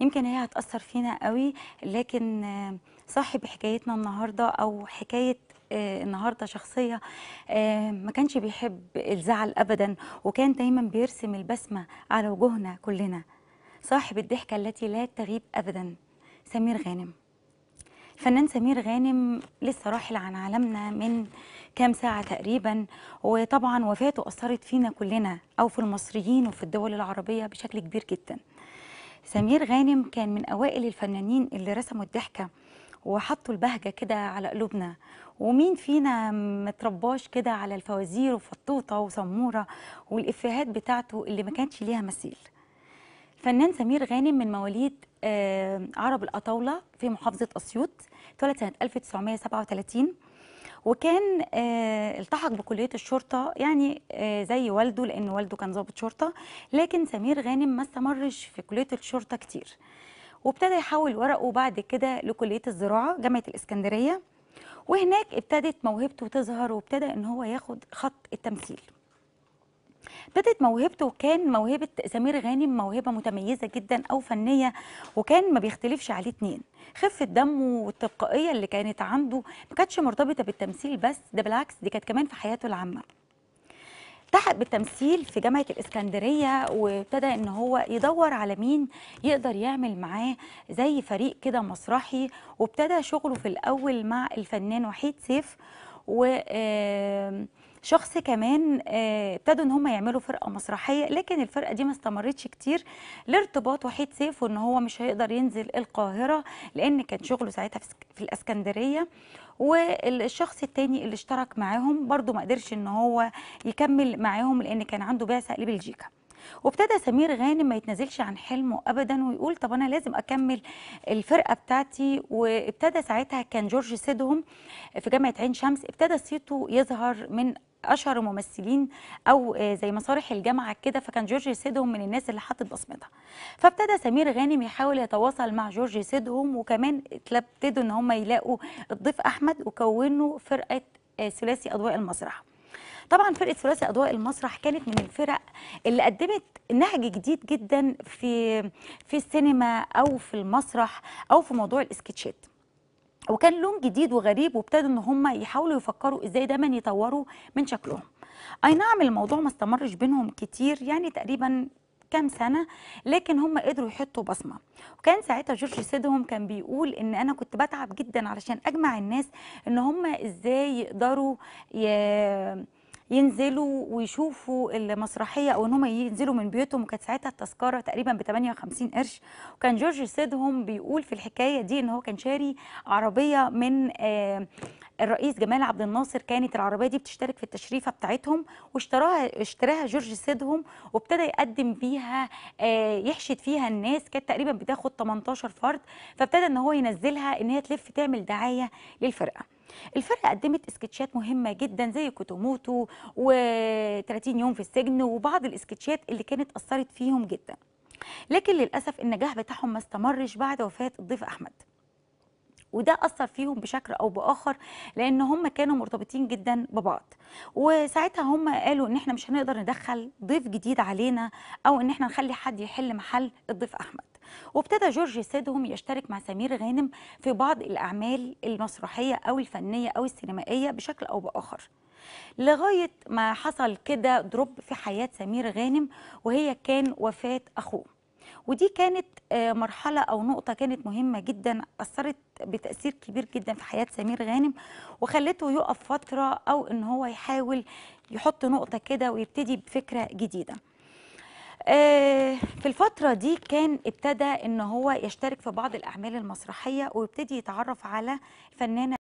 يمكن هي هتأثر فينا قوي لكن صاحب حكايتنا النهارده او حكايه آه، النهارده شخصيه آه، ما كانش بيحب الزعل ابدا وكان دايما بيرسم البسمه على وجوهنا كلنا صاحب الضحكه التي لا تغيب ابدا سمير غانم الفنان سمير غانم لسه راحل عن عالمنا من كام ساعة تقريبا وطبعا وفاته أثرت فينا كلنا أو في المصريين وفي الدول العربية بشكل كبير جدا سمير غانم كان من أوائل الفنانين اللي رسموا الضحكة وحطوا البهجة كده على قلوبنا ومين فينا مترباش كده على الفوازير وفطوطة وسمورة والإفيهات بتاعته اللي ما كانش ليها مثيل الفنان سمير غانم من مواليد آه، عرب الأطاولة في محافظة أسيوط اتولد سنة 1937 وكان آه، التحق بكليه الشرطه يعني آه، زي والده لان والده كان ضابط شرطه لكن سمير غانم ما استمرش في كليه الشرطه كتير وابتدى يحول ورقه بعد كده لكليه الزراعه جامعه الاسكندريه وهناك ابتدت موهبته تظهر وابتدى ان هو ياخد خط التمثيل بدأت موهبته كان موهبه سمير غانم موهبه متميزه جدا او فنيه وكان ما بيختلفش عليه اتنين خفه دمه والتلقائيه اللي كانت عنده ما كانتش مرتبطه بالتمثيل بس ده بالعكس دي كانت كمان في حياته العامه التحق بالتمثيل في جامعة الإسكندرية وابتدى إن هو يدور على مين يقدر يعمل معاه زي فريق كده مسرحي وابتدى شغله في الأول مع الفنان وحيد سيف و شخص كمان آه، ابتدوا ان هم يعملوا فرقه مسرحيه لكن الفرقه دي ما استمرتش كتير لارتباط وحيد سيف وان هو مش هيقدر ينزل القاهره لان كان شغله ساعتها في الاسكندريه والشخص الثاني اللي اشترك معاهم برده ما قدرش ان هو يكمل معاهم لان كان عنده بعثه لبلجيكا وابتدى سمير غانم ما يتنازلش عن حلمه ابدا ويقول طب انا لازم اكمل الفرقه بتاعتي وابتدى ساعتها كان جورج سيدهم في جامعه عين شمس ابتدى صيته يظهر من اشهر ممثلين او آه، زي مسارح الجامعه كده فكان جورج سيدهم من الناس اللي حطت بصمتها فابتدى سمير غانم يحاول يتواصل مع جورج سيدهم وكمان ابتدوا ان هم يلاقوا الضيف احمد وكونوا فرقه آه، ثلاثي اضواء المسرح طبعا فرقه ثلاثي اضواء المسرح كانت من الفرق اللي قدمت نهج جديد جدا في في السينما او في المسرح او في موضوع الاسكتشات وكان لون جديد وغريب وابتدوا ان هم يحاولوا يفكروا ازاي دايما يطوروا من شكلهم اي نعم الموضوع ما استمرش بينهم كتير يعني تقريبا كام سنه لكن هم قدروا يحطوا بصمه وكان ساعتها جورج سيدهم كان بيقول ان انا كنت بتعب جدا علشان اجمع الناس ان هم ازاي يقدروا ينزلوا ويشوفوا المسرحيه او ان هم ينزلوا من بيوتهم وكانت ساعتها التذكره تقريبا ب 58 قرش وكان جورج سيدهم بيقول في الحكايه دي ان هو كان شاري عربيه من آه، الرئيس جمال عبد الناصر كانت العربيه دي بتشترك في التشريفه بتاعتهم واشتراها اشتراها جورج سيدهم وابتدى يقدم بيها آه، يحشد فيها الناس كانت تقريبا بتاخد 18 فرد فابتدى ان هو ينزلها ان هي تلف تعمل دعايه للفرقه الفرقه قدمت اسكتشات مهمه جدا زي كوتوموتو و30 يوم في السجن وبعض الاسكتشات اللي كانت اثرت فيهم جدا لكن للاسف النجاح بتاعهم ما استمرش بعد وفاه الضيف احمد وده اثر فيهم بشكل او باخر لان هم كانوا مرتبطين جدا ببعض وساعتها هم قالوا ان احنا مش هنقدر ندخل ضيف جديد علينا او ان احنا نخلي حد يحل محل الضيف احمد وابتدى جورج سيدهم يشترك مع سمير غانم في بعض الاعمال المسرحيه او الفنيه او السينمائيه بشكل او باخر لغايه ما حصل كده دروب في حياه سمير غانم وهي كان وفاه اخوه ودي كانت آه، مرحلة أو نقطة كانت مهمة جدا أثرت بتأثير كبير جدا في حياة سمير غانم وخلته يقف فترة أو إن هو يحاول يحط نقطة كده ويبتدي بفكرة جديدة آه، في الفترة دي كان ابتدى إن هو يشترك في بعض الأعمال المسرحية ويبتدي يتعرف على فنانة